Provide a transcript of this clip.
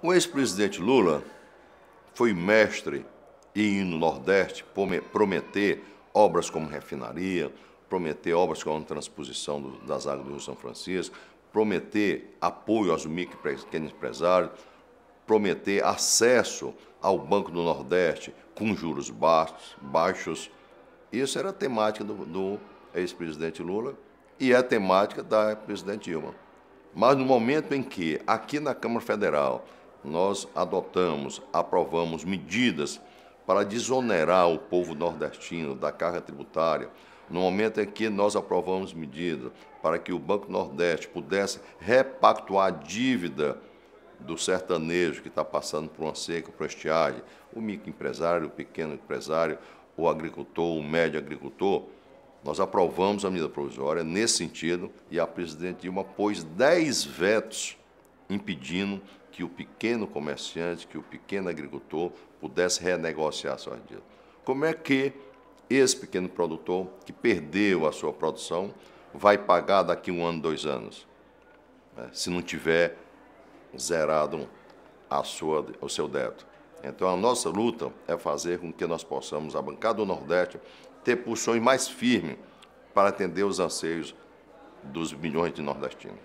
O ex-presidente Lula foi mestre em no Nordeste prometer obras como refinaria, prometer obras como transposição do, das águas do Rio São Francisco, prometer apoio aos micro e pequenos empresários, prometer acesso ao Banco do Nordeste com juros baixos. baixos. Isso era a temática do, do ex-presidente Lula e é a temática da presidente Dilma. Mas no momento em que, aqui na Câmara Federal, nós adotamos, aprovamos medidas para desonerar o povo nordestino da carga tributária. No momento em que nós aprovamos medidas para que o Banco Nordeste pudesse repactuar a dívida do sertanejo que está passando por uma seca, por estiagem, o microempresário, o pequeno empresário, o agricultor, o médio agricultor, nós aprovamos a medida provisória nesse sentido e a presidente Dilma pôs 10 vetos impedindo que o pequeno comerciante, que o pequeno agricultor pudesse renegociar suas dívidas. Como é que esse pequeno produtor que perdeu a sua produção vai pagar daqui um ano, dois anos, né? se não tiver zerado a sua, o seu débito? Então a nossa luta é fazer com que nós possamos, a bancada do Nordeste, ter pulsões mais firmes para atender os anseios dos milhões de nordestinos.